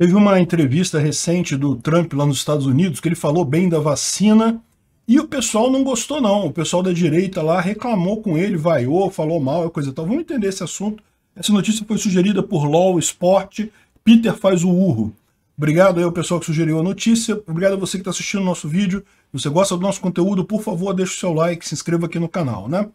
Teve uma entrevista recente do Trump lá nos Estados Unidos que ele falou bem da vacina e o pessoal não gostou não. O pessoal da direita lá reclamou com ele, vaiou, falou mal, coisa e tal. Vamos entender esse assunto. Essa notícia foi sugerida por LOL Sport. Peter faz o urro. Obrigado aí ao pessoal que sugeriu a notícia. Obrigado a você que está assistindo o nosso vídeo. Se você gosta do nosso conteúdo, por favor, deixe o seu like, se inscreva aqui no canal, né?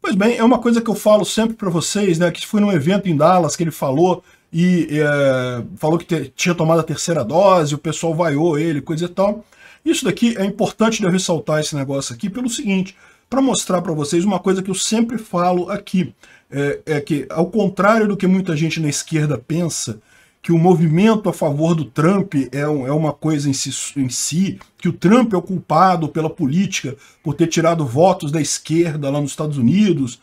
Pois bem, é uma coisa que eu falo sempre para vocês, né, que foi num evento em Dallas que ele falou e é, falou que te, tinha tomado a terceira dose, o pessoal vaiou ele, coisa e tal. Isso daqui é importante de eu ressaltar esse negócio aqui pelo seguinte, para mostrar para vocês uma coisa que eu sempre falo aqui, é, é que ao contrário do que muita gente na esquerda pensa, que o movimento a favor do Trump é, um, é uma coisa em si, em si, que o Trump é o culpado pela política por ter tirado votos da esquerda lá nos Estados Unidos,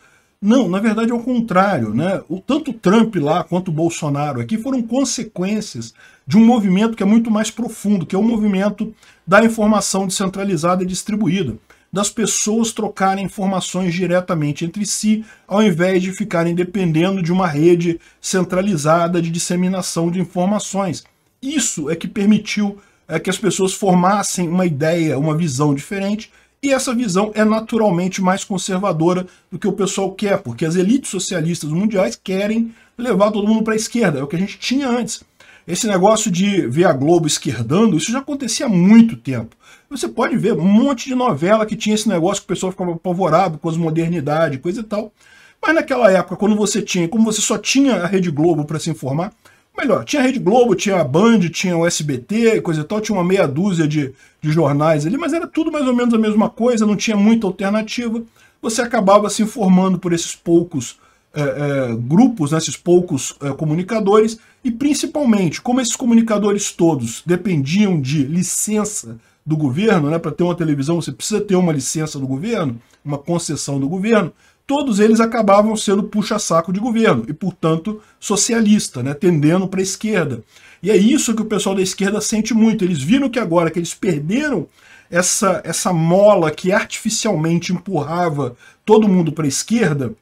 não, na verdade é o contrário. Né? O, tanto Trump lá quanto o Bolsonaro aqui foram consequências de um movimento que é muito mais profundo, que é o movimento da informação descentralizada e distribuída, das pessoas trocarem informações diretamente entre si, ao invés de ficarem dependendo de uma rede centralizada de disseminação de informações. Isso é que permitiu é, que as pessoas formassem uma ideia, uma visão diferente e essa visão é naturalmente mais conservadora do que o pessoal quer, porque as elites socialistas mundiais querem levar todo mundo para a esquerda, é o que a gente tinha antes. Esse negócio de ver a Globo esquerdando, isso já acontecia há muito tempo. Você pode ver um monte de novela que tinha esse negócio que o pessoal ficava apavorado com as modernidades, coisa e tal. Mas naquela época, quando você tinha, como você só tinha a Rede Globo para se informar, Melhor, tinha a Rede Globo, tinha a Band, tinha o SBT, coisa e tal, tinha uma meia dúzia de, de jornais ali, mas era tudo mais ou menos a mesma coisa, não tinha muita alternativa. Você acabava se informando por esses poucos é, é, grupos, né, esses poucos é, comunicadores, e principalmente, como esses comunicadores todos dependiam de licença do governo, né, para ter uma televisão você precisa ter uma licença do governo, uma concessão do governo, todos eles acabavam sendo puxa-saco de governo e, portanto, socialista, né, tendendo para a esquerda. E é isso que o pessoal da esquerda sente muito. Eles viram que agora que eles perderam essa, essa mola que artificialmente empurrava todo mundo para a esquerda,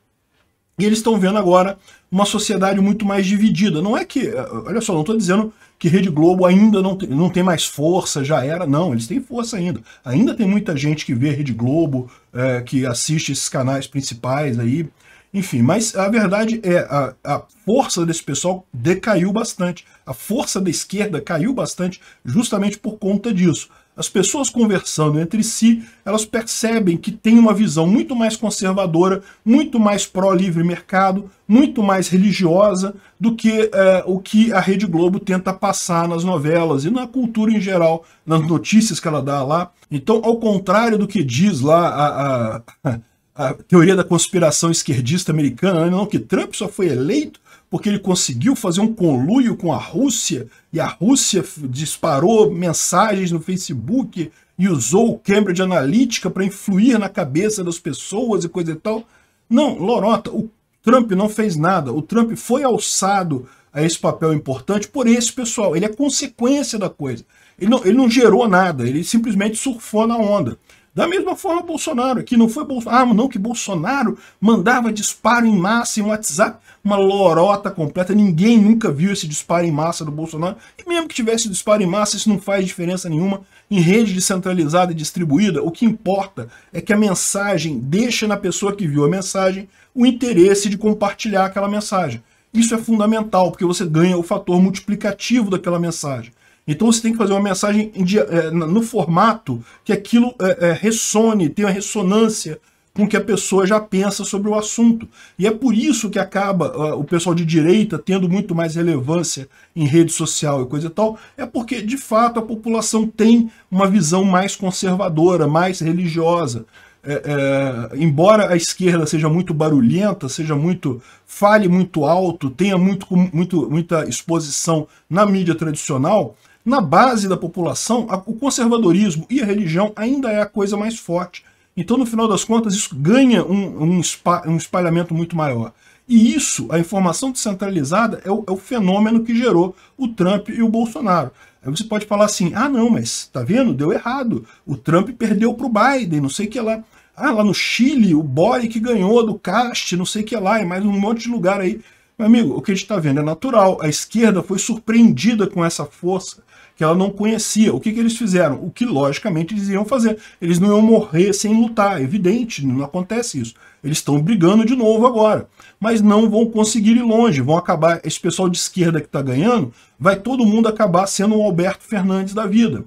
e eles estão vendo agora uma sociedade muito mais dividida. Não é que, eh, olha só, não estou dizendo que Rede Globo ainda não tem, não tem mais força, já era. Não, eles têm força ainda. Ainda tem muita gente que vê Rede Globo, é, que assiste esses canais principais aí. Enfim, mas a verdade é, a, a força desse pessoal decaiu bastante. A força da esquerda caiu bastante justamente por conta disso. As pessoas conversando entre si, elas percebem que tem uma visão muito mais conservadora, muito mais pró-livre mercado, muito mais religiosa do que é, o que a Rede Globo tenta passar nas novelas e na cultura em geral, nas notícias que ela dá lá. Então, ao contrário do que diz lá a, a, a teoria da conspiração esquerdista americana, né? não, que Trump só foi eleito porque ele conseguiu fazer um conluio com a Rússia e a Rússia disparou mensagens no Facebook e usou o Cambridge Analytica para influir na cabeça das pessoas e coisa e tal. Não, Lorota, o Trump não fez nada. O Trump foi alçado a esse papel importante por esse pessoal. Ele é consequência da coisa. Ele não, ele não gerou nada, ele simplesmente surfou na onda. Da mesma forma, Bolsonaro, que não foi Bolsonaro, ah, não, que Bolsonaro mandava disparo em massa em WhatsApp, uma lorota completa, ninguém nunca viu esse disparo em massa do Bolsonaro, e mesmo que tivesse disparo em massa, isso não faz diferença nenhuma em rede descentralizada e distribuída, o que importa é que a mensagem deixa na pessoa que viu a mensagem o interesse de compartilhar aquela mensagem. Isso é fundamental, porque você ganha o fator multiplicativo daquela mensagem. Então você tem que fazer uma mensagem eh, no formato que aquilo eh, eh, ressone, tenha ressonância com o que a pessoa já pensa sobre o assunto. E é por isso que acaba ah, o pessoal de direita tendo muito mais relevância em rede social e coisa e tal, é porque, de fato, a população tem uma visão mais conservadora, mais religiosa. É, é, embora a esquerda seja muito barulhenta, seja muito fale muito alto, tenha muito, muito, muita exposição na mídia tradicional, na base da população, o conservadorismo e a religião ainda é a coisa mais forte. Então, no final das contas, isso ganha um, um, um espalhamento muito maior. E isso, a informação descentralizada, é o, é o, fenômeno que gerou o Trump e o Bolsonaro. Aí você pode falar assim, ah não, mas tá vendo, deu errado. O Trump perdeu pro Biden, não sei o que lá. Ah, lá no Chile, o Boric ganhou do Cast, não sei o que lá, e mais um monte de lugar aí. Meu amigo, o que a gente está vendo é natural. A esquerda foi surpreendida com essa força que ela não conhecia. O que, que eles fizeram? O que, logicamente, eles iam fazer. Eles não iam morrer sem lutar, é evidente, não acontece isso. Eles estão brigando de novo agora, mas não vão conseguir ir longe, vão acabar, esse pessoal de esquerda que está ganhando, vai todo mundo acabar sendo um Alberto Fernandes da vida.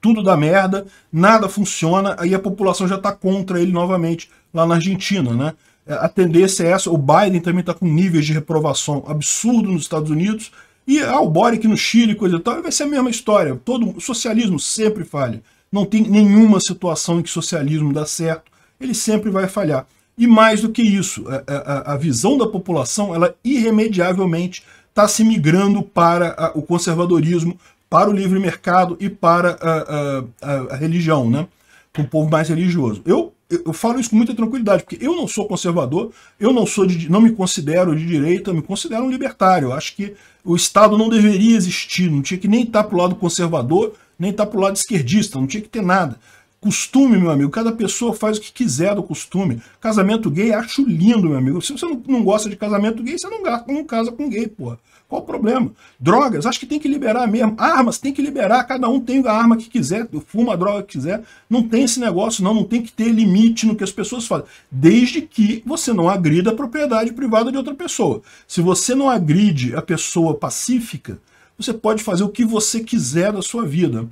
Tudo dá merda, nada funciona, aí a população já está contra ele novamente lá na Argentina, né? É, a tendência é essa. O Biden também está com níveis de reprovação absurdo nos Estados Unidos. E ah, o Boric no Chile, coisa e tal, vai ser a mesma história. Todo o socialismo sempre falha. Não tem nenhuma situação em que socialismo dá certo. Ele sempre vai falhar. E mais do que isso, a, a, a visão da população, ela irremediavelmente está se migrando para a, o conservadorismo, para o livre mercado e para a, religião, né? Para o povo mais religioso. Eu eu falo isso com muita tranquilidade, porque eu não sou conservador, eu não sou de, não me considero de direita, eu me considero um libertário. Eu acho que o Estado não deveria existir, não tinha que nem estar tá para o lado conservador, nem estar tá para o lado esquerdista, não tinha que ter nada. Costume, meu amigo, cada pessoa faz o que quiser do costume. Casamento gay acho lindo, meu amigo. Se você não gosta de casamento gay, você não, não casa com gay, porra. Qual o problema? Drogas, acho que tem que liberar mesmo. Armas, tem que liberar. Cada um tem a arma que quiser, fuma a droga que quiser. Não tem esse negócio, não. Não tem que ter limite no que as pessoas fazem. Desde que você não agrida a propriedade privada de outra pessoa. Se você não agride a pessoa pacífica, você pode fazer o que você quiser da sua vida.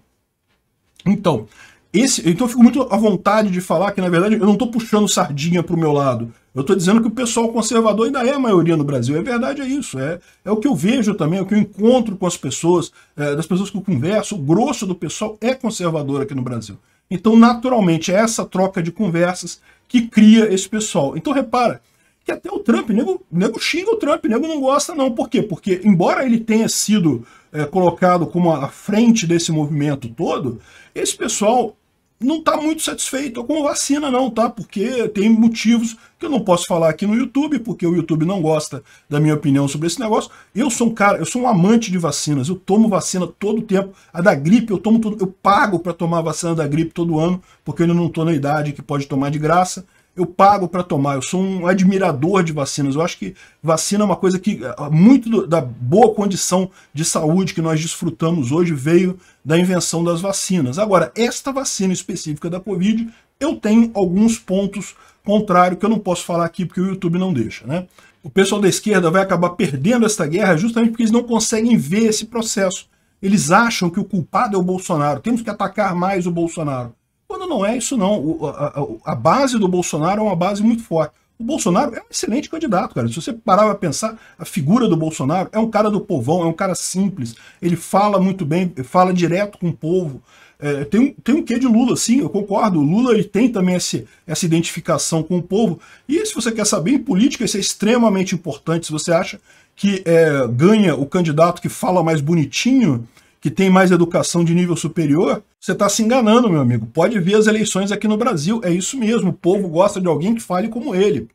Então, esse, então eu fico muito à vontade de falar que, na verdade, eu não estou puxando sardinha para o meu lado. Eu estou dizendo que o pessoal conservador ainda é a maioria no Brasil. É verdade, é isso. É, é o que eu vejo também, é o que eu encontro com as pessoas, é, das pessoas que eu converso. O grosso do pessoal é conservador aqui no Brasil. Então, naturalmente, é essa troca de conversas que cria esse pessoal. Então, repara que até o Trump, nego, nego xinga o Trump, nego não gosta não. Por quê? Porque, embora ele tenha sido é, colocado como a frente desse movimento todo, esse pessoal não está muito satisfeito com vacina não, tá? Porque tem motivos que eu não posso falar aqui no YouTube, porque o YouTube não gosta da minha opinião sobre esse negócio. Eu sou um cara, eu sou um amante de vacinas, eu tomo vacina todo tempo. A da gripe eu tomo todo, eu pago para tomar vacina da gripe todo ano, porque eu não estou na idade que pode tomar de graça eu pago para tomar, eu sou um admirador de vacinas. Eu acho que vacina é uma coisa que ah, muito da boa condição de saúde que nós desfrutamos hoje veio da invenção das vacinas. Agora, esta vacina específica da Covid, eu tenho alguns pontos contrários que eu não posso falar aqui porque o YouTube não deixa, né? O pessoal da esquerda vai acabar perdendo esta guerra justamente porque eles não conseguem ver esse processo. Eles acham que o culpado é o Bolsonaro. Temos que atacar mais o Bolsonaro. Quando não é isso, não. O, a, a, base do Bolsonaro é uma base muito forte. O Bolsonaro é um excelente candidato, cara. Se você parar para pensar, a figura do Bolsonaro é um cara do povão, é um cara simples. Ele fala muito bem, fala direto com o povo. É, tem, um, tem um quê de Lula, sim, eu concordo. O Lula ele tem também esse, essa identificação com o povo. E se você quer saber, em política isso é extremamente importante. Se você acha que é, ganha o candidato que fala mais bonitinho, que tem mais educação de nível superior, você está se enganando, meu amigo. Pode ver as eleições aqui no Brasil. É isso mesmo. O povo gosta de alguém que fale como ele.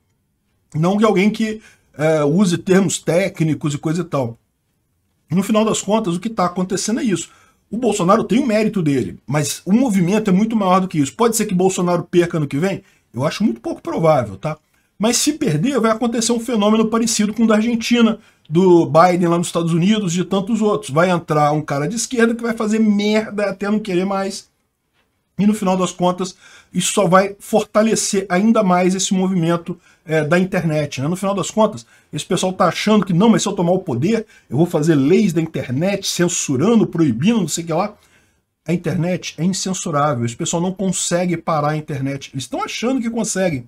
Não de alguém que é, use termos técnicos e coisa e tal. No final das contas, o que está acontecendo é isso. O Bolsonaro tem o mérito dele, mas o movimento é muito maior do que isso. Pode ser que Bolsonaro perca no que vem? Eu acho muito pouco provável, tá? Mas se perder, vai acontecer um fenômeno parecido com o da Argentina, do Biden lá nos Estados Unidos, de tantos outros. Vai entrar um cara de esquerda que vai fazer merda até não querer mais. E no final das contas, isso só vai fortalecer ainda mais esse movimento é, da internet. Né? No final das contas, esse pessoal está achando que não, mas se eu tomar o poder, eu vou fazer leis da internet, censurando, proibindo, não sei o que lá. A internet é incensurável, esse pessoal não consegue parar a internet. Eles estão achando que conseguem